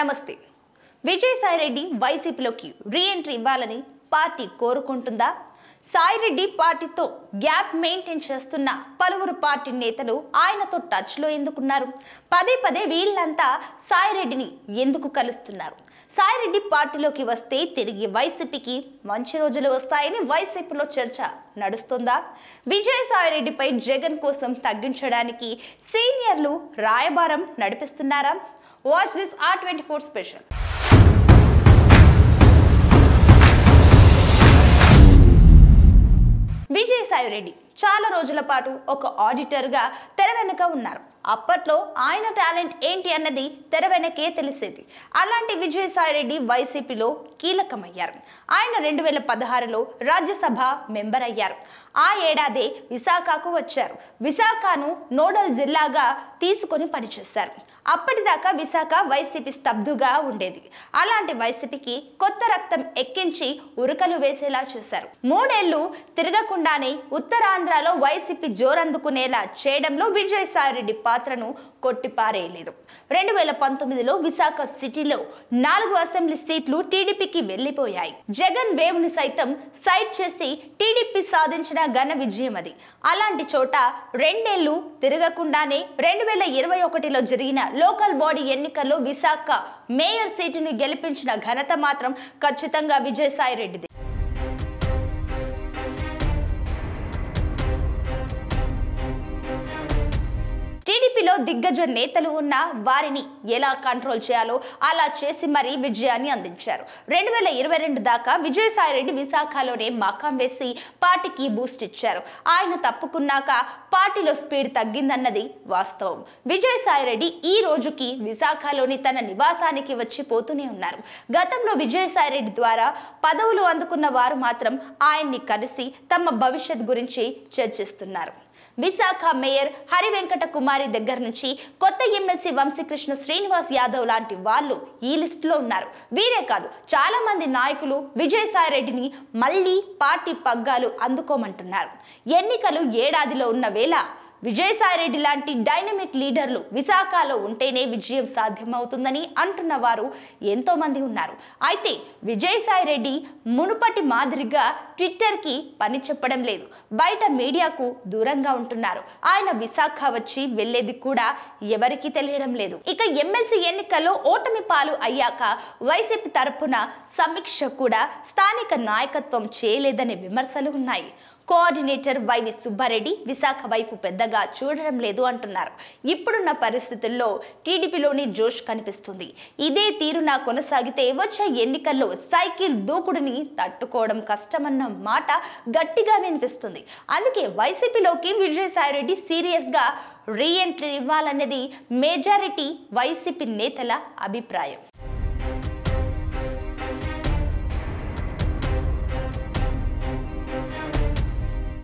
నమస్తే విజయసాయిరెడ్డి వైసీపీలోకి రీఎంట్రీ ఇవ్వాలని పార్టీ కోరుకుంటుందా సాయిరెడ్డి పార్టీతో గ్యాప్ మెయింటైన్ చేస్తున్న పలువురు పార్టీ నేతలు ఆయనతో టచ్లో ఎందుకున్నారు పదే పదే వీళ్ళంతా సాయిరెడ్డిని ఎందుకు కలుస్తున్నారు సాయిరెడ్డి పార్టీలోకి వస్తే తిరిగి వైసీపీకి మంచి రోజులు వస్తాయని వైసీపీలో చర్చ నడుస్తుందా విజయసాయిరెడ్డిపై జగన్ కోసం తగ్గించడానికి సీనియర్లు రాయబారం నడిపిస్తున్నారా watch this R twenty four special Vijayasai Reddy చాలా రోజుల పాటు ఒక ఆడిటర్గా తెర వెనుక ఉన్నారు అప్పట్లో ఆయన టాలెంట్ ఏంటి అన్నది తెర వెనకే తెలిసేది అలాంటి రెడ్డి వైసీపీలో కీలకమయ్యారు ఆయన రెండు వేల పదహారులో రాజ్యసభ మెంబర్ అయ్యారు ఆ ఏడాది విశాఖకు వచ్చారు విశాఖను నోడల్ జిల్లాగా తీసుకొని పనిచేశారు అప్పటిదాకా విశాఖ వైసీపీ స్తబ్దుగా ఉండేది అలాంటి వైసీపీకి కొత్త రక్తం ఎక్కించి ఉరకలు వేసేలా చేశారు మూడేళ్లు తిరగకుండానే ఉత్తరాంధ్రలో వైసీపీ జోరందుకునేలా చేయడంలో విజయసాయిరెడ్డి పాత్రను కొట్టిపారేయలేదు రెండు వేల పంతొమ్మిదిలో విశాఖ సిటీలో నాలుగు అసెంబ్లీ సీట్లు టీడీపీకి వెళ్లిపోయాయి జగన్ వేవ్ను సైతం సైట్ చేసి టీడీపీ సాధించిన ఘన విజయం అది అలాంటి చోట రెండేళ్లు తిరగకుండానే రెండు వేల ఇరవై ఒకటిలో జరిగిన లోకల్ బాడీ ఎన్నికల్లో విశాఖ మేయర్ సీటును గెలిపించిన ఘనత మాత్రం ఖచ్చితంగా విజయసాయిరెడ్డిది టీడీపీలో దిగ్గజ నేతలు ఉన్న వారిని ఎలా కంట్రోల్ చేయాలో అలా చేసి మరీ విజయాన్ని అందించారు రెండు వేల ఇరవై రెండు దాకా విజయసాయిరెడ్డి విశాఖలోనే మకాం వేసి పార్టీకి బూస్ట్ ఇచ్చారు ఆయన తప్పుకున్నాక పార్టీలో స్పీడ్ తగ్గిందన్నది వాస్తవం విజయసాయిరెడ్డి ఈ రోజుకి విశాఖలోని తన నివాసానికి వచ్చి పోతూనే ఉన్నారు గతంలో విజయసాయిరెడ్డి ద్వారా పదవులు అందుకున్న వారు మాత్రం ఆయన్ని కలిసి తమ భవిష్యత్ గురించి చర్చిస్తున్నారు విశాఖ మేయర్ హరివెంకట కుమారి దగ్గర నుంచి కొత్త ఎమ్మెల్సీ వంశీకృష్ణ శ్రీనివాస్ యాదవ్ లాంటి వాళ్ళు ఈ లిస్టులో ఉన్నారు వీరే కాదు చాలా మంది నాయకులు విజయసాయి రెడ్డిని మళ్ళీ పార్టీ పగ్గాలు అందుకోమంటున్నారు ఎన్నికలు ఏడాదిలో ఉన్న వేళ విజయసాయిరెడ్డి లాంటి డైనమిక్ లీడర్లు విశాఖలో ఉంటేనే విజయం సాధ్యమవుతుందని అంటున్న వారు ఎంతోమంది ఉన్నారు అయితే విజయసాయిరెడ్డి మునుపటి మాదిరిగా ట్విట్టర్కి పని చెప్పడం లేదు బయట మీడియాకు దూరంగా ఉంటున్నారు ఆయన విశాఖ వచ్చి వెళ్లేది కూడా ఎవరికీ తెలియడం లేదు ఇక ఎమ్మెల్సీ ఎన్నికల్లో ఓటమి పాలు అయ్యాక వైసీపీ తరఫున సమీక్ష కూడా స్థానిక నాయకత్వం చేయలేదనే విమర్శలు ఉన్నాయి కోఆర్డినేటర్ వైవి సుబ్బారెడ్డి విశాఖ వైపు పెద్దగా చూడడం లేదు అంటున్నారు ఇప్పుడున్న పరిస్థితుల్లో టీడీపీలోని జోష్ కనిపిస్తుంది ఇదే నా కొనసాగితే వచ్చే ఎన్నికల్లో సైకిల్ దూకుడిని తట్టుకోవడం కష్టమన్న మాట గట్టిగా వినిపిస్తుంది అందుకే వైసీపీలోకి విజయసాయిరెడ్డి సీరియస్గా రీఎంట్రీ ఇవ్వాలన్నది మెజారిటీ వైసీపీ నేతల అభిప్రాయం